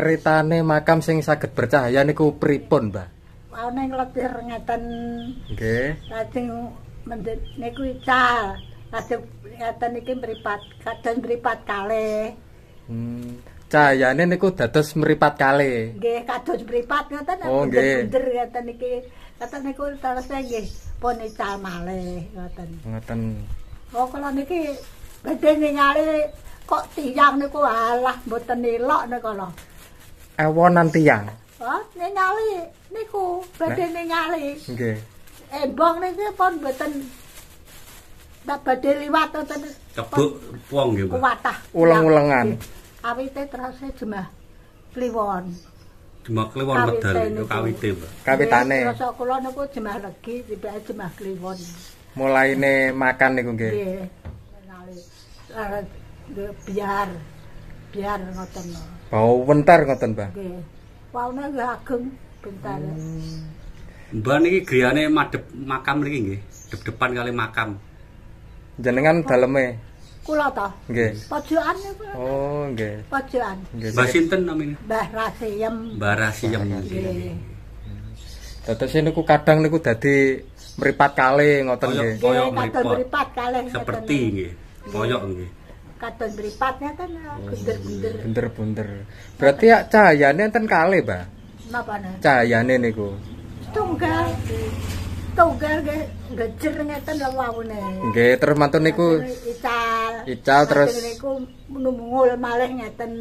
ceritane makam sing saged bercahaya niku pripun, Mbah? Ana ing lebih rengetan. Nggih. Lajeng niku ical. Lajeng ngeten iki mripat, kadang mripat kalih. Hmm. Cahayane niku dados mripat kale Nggih, kados mripat ngeten. Oh, nggih. Bener ngeten iki. Kadang niku terus nggih, pun ical malih ngeten. Ngeten. Oh, kula niki badhe ningali kok tiyang niku alah mboten elok niku ewonan tiyang. Oh, ning ngali niku badhe ning ngali. Nggih. Okay. Embong niku pun mboten badhe liwat wonten kebuk wong nggih. Kuwatah. Uleng-ulengan. Awite terus jemah kliwon. Jemah kliwon medal niku kawite, Kawitane. Rasa kula niku jemah legi, tiba jemah kliwon. Mulai Mulaine makan niku nggih. Nggih. Eh, biar biar ngoten Bau bentar oh, ngoten, Mbah. wow Waune ageng bentar. Hmm. Mbah ini griyane madhep makam niki nggih. depan kali makam. Jenengan dalamnya. Kula ta? Nggih. Pojokan niku. Ya, oh, nggih. Pojokan. Mbah sinten namine? Mbah Rasiem. Mbah Rasiem nggih. ini niku kadang niku dadi mripat kali ngoten nggih. Koyok mripat kalih. Seperti nggih. Koyok nggih. katon beripatnya kan oh, bunder-bunder bunder-bunder berarti ya cahayanya kan kali ba apa nih? cahayanya nih ku tunggal tunggal gak jernya kan lawu nih terus mantu niku ku ical ical terus nih ku menunggul malih ngeten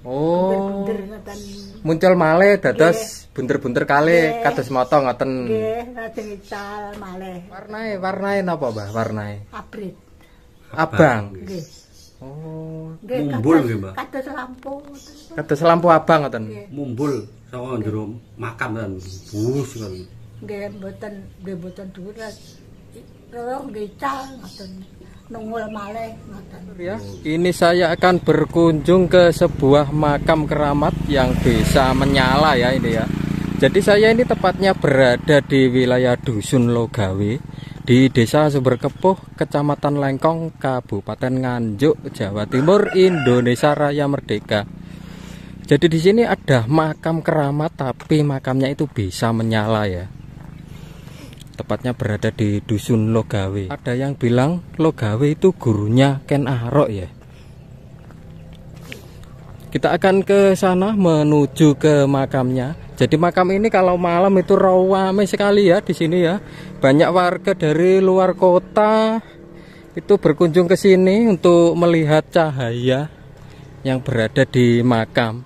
oh bunder-bunder ngeten muncul malih dados bunder-bunder kali kados moto ngeten gak gak ical malih warnai warnai napa ba warnai abrit abang, abang. Oh, mumbul gitu Mbak. Kados lampu. Kados lampu abang ngoten. Mumbul saka jerum, makam dan bus kan. Nggih, mboten nggih mboten durat. Loro nggih cah ngoten. Nungul malih ngoten. Ya, ini saya akan berkunjung ke sebuah makam keramat yang bisa menyala ya ini ya. Jadi saya ini tepatnya berada di wilayah Dusun Logawe di Desa Sumber Kecamatan Lengkong, Kabupaten Nganjuk, Jawa Timur, Indonesia Raya Merdeka. Jadi di sini ada makam keramat tapi makamnya itu bisa menyala ya. Tepatnya berada di Dusun Logawe. Ada yang bilang Logawe itu gurunya Ken Arok ya. Kita akan ke sana menuju ke makamnya. Jadi makam ini kalau malam itu rawame sekali ya di sini ya. Banyak warga dari luar kota itu berkunjung ke sini untuk melihat cahaya yang berada di makam.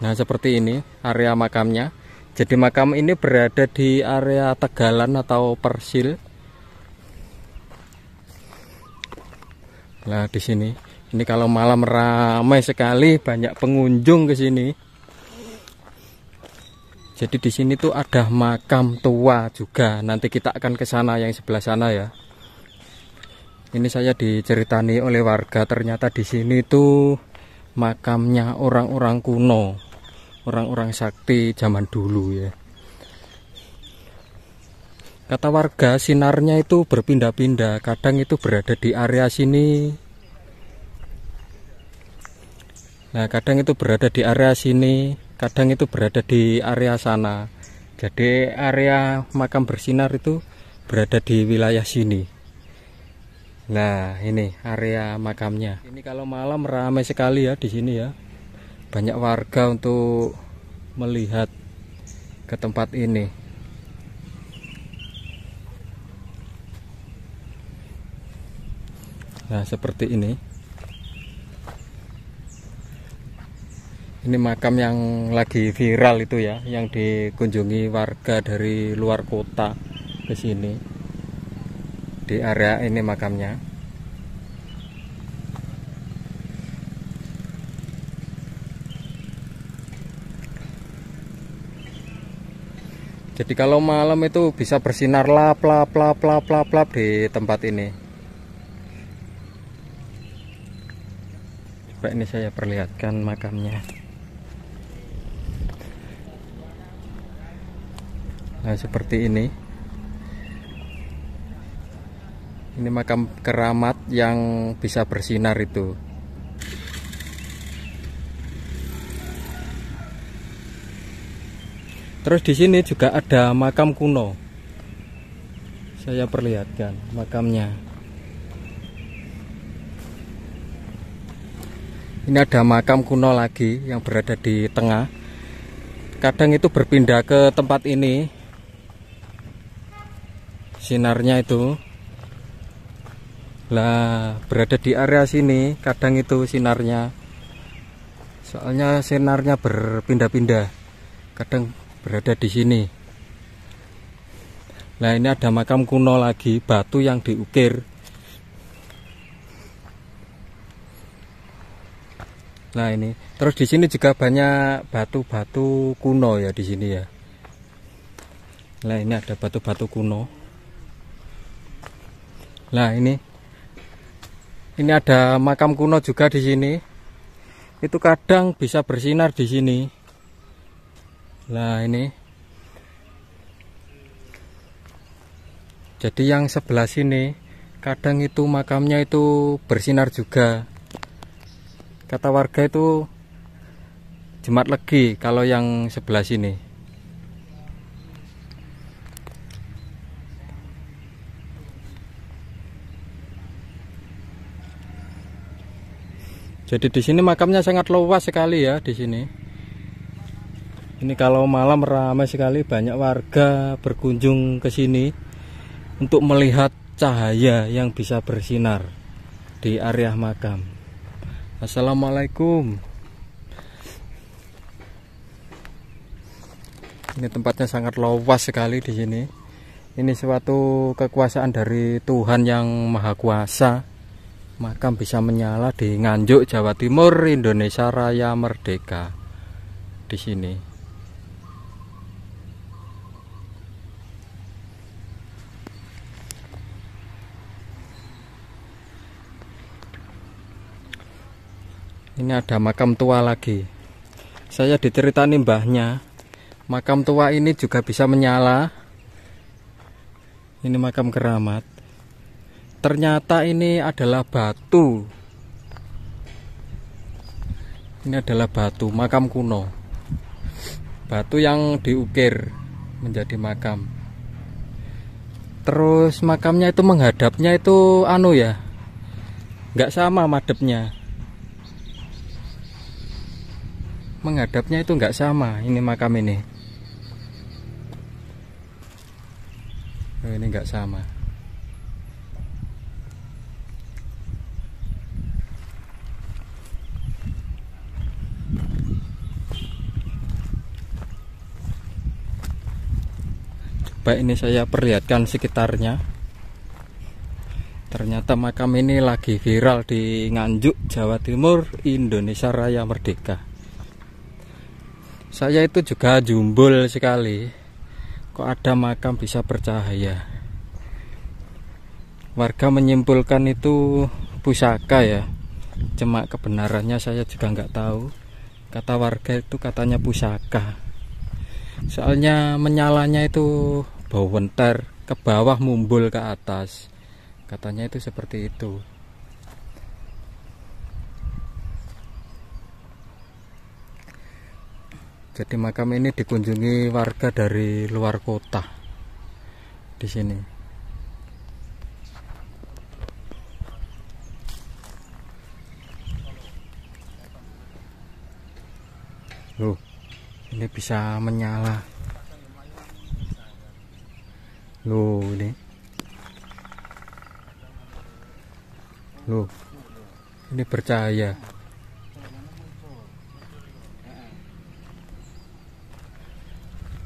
Nah, seperti ini area makamnya. Jadi makam ini berada di area Tegalan atau Persil. Nah, di sini ini kalau malam ramai sekali, banyak pengunjung ke sini. Jadi di sini tuh ada makam tua juga. Nanti kita akan ke sana yang sebelah sana ya. Ini saya diceritani oleh warga ternyata di sini tuh makamnya orang-orang kuno, orang-orang sakti zaman dulu ya. Kata warga sinarnya itu berpindah-pindah, kadang itu berada di area sini, Nah, kadang itu berada di area sini, kadang itu berada di area sana. Jadi area makam bersinar itu berada di wilayah sini. Nah, ini area makamnya. Ini kalau malam ramai sekali ya di sini ya. Banyak warga untuk melihat ke tempat ini. Nah, seperti ini. ini makam yang lagi viral itu ya yang dikunjungi warga dari luar kota ke sini di area ini makamnya jadi kalau malam itu bisa bersinar lap lap lap lap lap lap di tempat ini coba ini saya perlihatkan makamnya nah seperti ini ini makam keramat yang bisa bersinar itu terus di sini juga ada makam kuno saya perlihatkan makamnya ini ada makam kuno lagi yang berada di tengah kadang itu berpindah ke tempat ini sinarnya itu lah berada di area sini kadang itu sinarnya soalnya sinarnya berpindah-pindah kadang berada di sini nah ini ada makam kuno lagi batu yang diukir nah ini terus di sini juga banyak batu-batu kuno ya di sini ya nah ini ada batu-batu kuno Nah ini ini ada makam kuno juga di sini. Itu kadang bisa bersinar di sini. Nah ini. Jadi yang sebelah sini kadang itu makamnya itu bersinar juga. Kata warga itu jemat legi kalau yang sebelah sini. Jadi di sini makamnya sangat luas sekali ya di sini. Ini kalau malam ramai sekali banyak warga berkunjung ke sini untuk melihat cahaya yang bisa bersinar di area makam. Assalamualaikum. Ini tempatnya sangat luas sekali di sini. Ini suatu kekuasaan dari Tuhan yang Maha Kuasa. Makam bisa menyala di Nganjuk, Jawa Timur, Indonesia Raya Merdeka. Di sini. Ini ada makam tua lagi. Saya diceritain mbahnya. Makam tua ini juga bisa menyala. Ini makam keramat ternyata ini adalah batu ini adalah batu makam kuno batu yang diukir menjadi makam terus makamnya itu menghadapnya itu anu ya nggak sama madepnya menghadapnya itu nggak sama ini makam ini oh, ini nggak sama Baik ini saya perlihatkan sekitarnya Ternyata makam ini lagi viral di Nganjuk, Jawa Timur, Indonesia Raya Merdeka Saya itu juga jumbul sekali Kok ada makam bisa bercahaya Warga menyimpulkan itu pusaka ya Cuma kebenarannya saya juga nggak tahu Kata warga itu katanya pusaka soalnya menyalanya itu bau winter ke bawah mumbul ke atas katanya itu seperti itu jadi makam ini dikunjungi warga dari luar kota di sini Loh ini bisa menyala loh ini loh ini percaya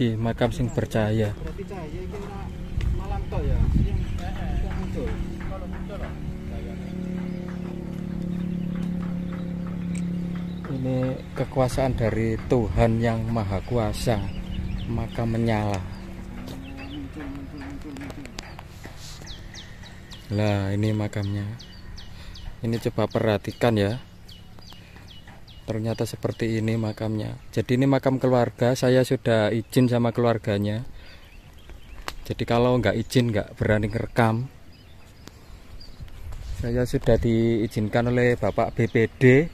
Oke, makam sing bercahaya ini kekuasaan dari Tuhan yang Maha Kuasa maka menyala Nah, ini makamnya ini coba perhatikan ya ternyata seperti ini makamnya jadi ini makam keluarga saya sudah izin sama keluarganya jadi kalau nggak izin nggak berani ngerekam saya sudah diizinkan oleh Bapak BPD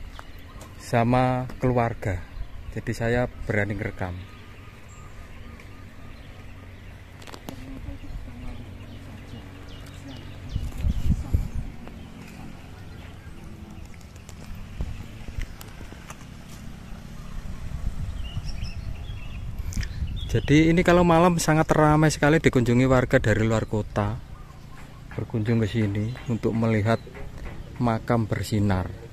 sama keluarga jadi saya berani ngerekam Jadi ini kalau malam sangat ramai sekali dikunjungi warga dari luar kota berkunjung ke sini untuk melihat makam bersinar.